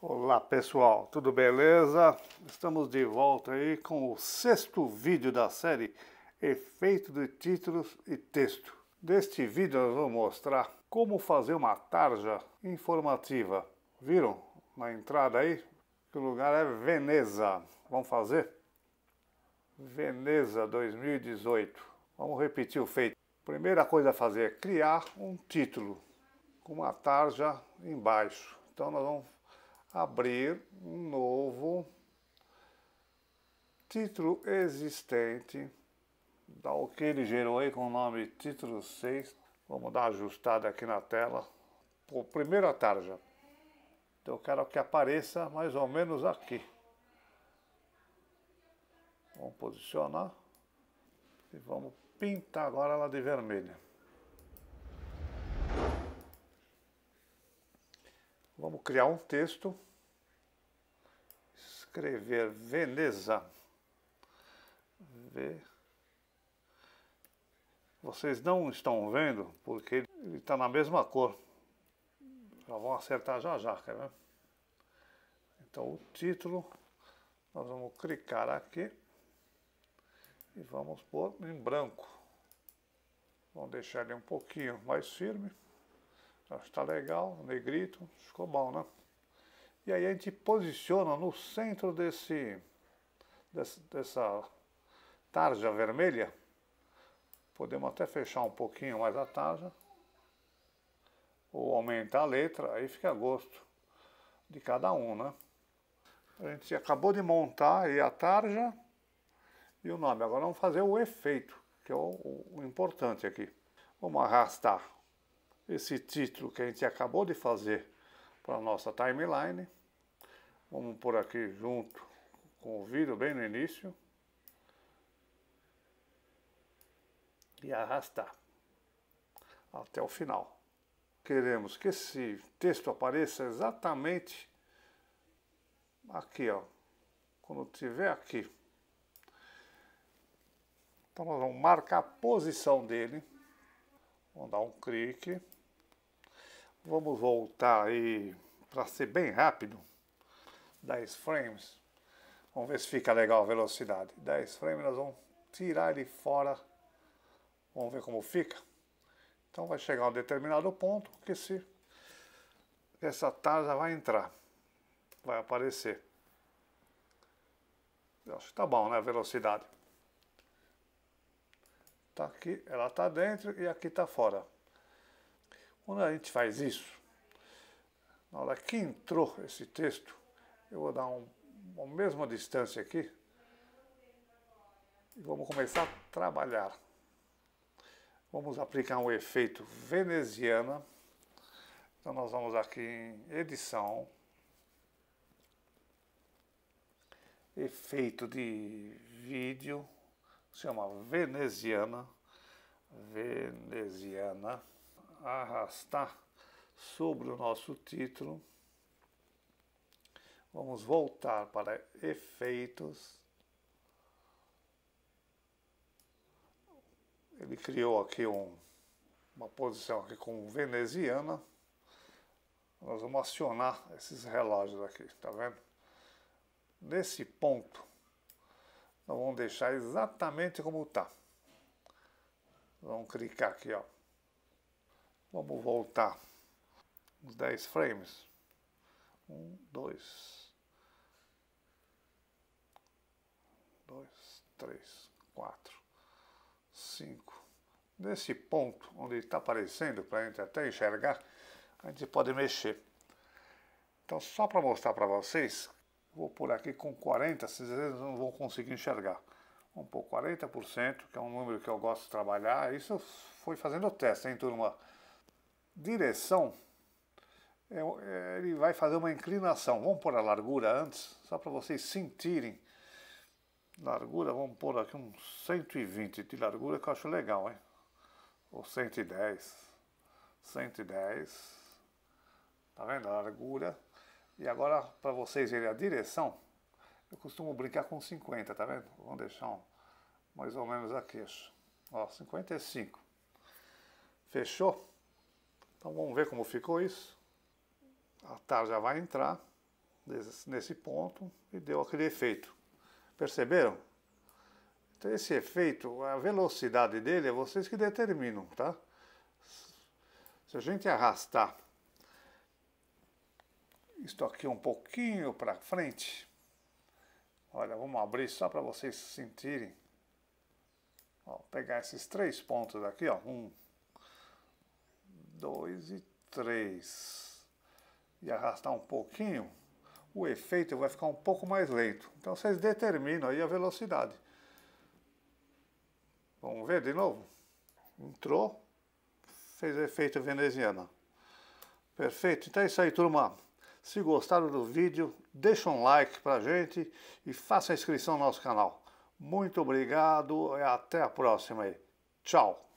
Olá pessoal, tudo beleza? Estamos de volta aí com o sexto vídeo da série Efeito de Títulos e Texto. Neste vídeo nós vamos mostrar como fazer uma tarja informativa. Viram na entrada aí? Que o lugar é Veneza. Vamos fazer? Veneza 2018. Vamos repetir o feito. Primeira coisa a fazer é criar um título com uma tarja embaixo. Então nós vamos abrir um novo título existente. Dá o que ele gerou aí com o nome título 6. Vamos dar uma ajustada aqui na tela. Por primeira tarja. Então eu quero que apareça mais ou menos aqui. Vamos posicionar. E vamos pintar agora ela de vermelho. Vamos criar um texto. Escrever Veneza. V. Vocês não estão vendo porque ele está na mesma cor. Já vão acertar já já, quer ver? Então o título, nós vamos clicar aqui e vamos pôr em branco. Vamos deixar ele um pouquinho mais firme. Acho que tá legal, negrito, ficou bom, né? E aí a gente posiciona no centro desse, desse dessa tarja vermelha. Podemos até fechar um pouquinho mais a tarja. Ou aumentar a letra, aí fica a gosto de cada um, né? A gente acabou de montar aí a tarja e o nome. Agora vamos fazer o efeito, que é o, o importante aqui. Vamos arrastar esse título que a gente acabou de fazer para a nossa timeline. Vamos por aqui junto com o vídeo, bem no início. E arrastar até o final. Queremos que esse texto apareça exatamente aqui, ó. Quando tiver aqui. Então nós vamos marcar a posição dele. Vamos dar um clique. Vamos voltar aí para ser bem rápido. 10 frames. Vamos ver se fica legal a velocidade. 10 frames, nós vamos tirar ele fora. Vamos ver como fica. Então vai chegar a um determinado ponto que se essa tarja vai entrar. Vai aparecer. Eu acho que tá bom, né? A velocidade. Tá aqui, ela tá dentro e aqui tá fora. Quando a gente faz isso, na hora que entrou esse texto, eu vou dar um, uma mesma distância aqui e vamos começar a trabalhar. Vamos aplicar um efeito veneziana. Então nós vamos aqui em edição, efeito de vídeo, se chama veneziana, veneziana arrastar sobre o nosso título. Vamos voltar para efeitos. Ele criou aqui um, uma posição aqui com veneziana. Nós vamos acionar esses relógios aqui, tá vendo? Nesse ponto, nós vamos deixar exatamente como está. Vamos clicar aqui, ó. Vamos voltar uns 10 frames. 1, 2, dois, três, quatro, cinco. Nesse ponto onde está aparecendo, para a gente até enxergar, a gente pode mexer. Então, só para mostrar para vocês, vou por aqui com 40, vocês não vão conseguir enxergar. Vamos por 40%, que é um número que eu gosto de trabalhar. Isso foi fazendo o teste, hein, turma? direção, é é, ele vai fazer uma inclinação. Vamos pôr a largura antes, só para vocês sentirem. Largura, vamos pôr aqui uns 120 de largura, que eu acho legal, hein? Ou 110. 110. Tá vendo a largura? E agora, para vocês verem a direção, eu costumo brincar com 50, tá vendo? Vamos deixar um, mais ou menos aqui, ó, 55. Fechou? Então vamos ver como ficou isso. A tar já vai entrar nesse ponto e deu aquele efeito. Perceberam? Então esse efeito, a velocidade dele é vocês que determinam, tá? Se a gente arrastar isto aqui um pouquinho para frente, olha, vamos abrir só para vocês sentirem. Vou pegar esses três pontos aqui, ó, um, 2 e 3. E arrastar um pouquinho, o efeito vai ficar um pouco mais lento. Então vocês determinam aí a velocidade. Vamos ver de novo? Entrou, fez o efeito veneziana. Perfeito? Então é isso aí, turma. Se gostaram do vídeo, deixa um like pra gente e faça a inscrição no nosso canal. Muito obrigado e até a próxima aí. Tchau!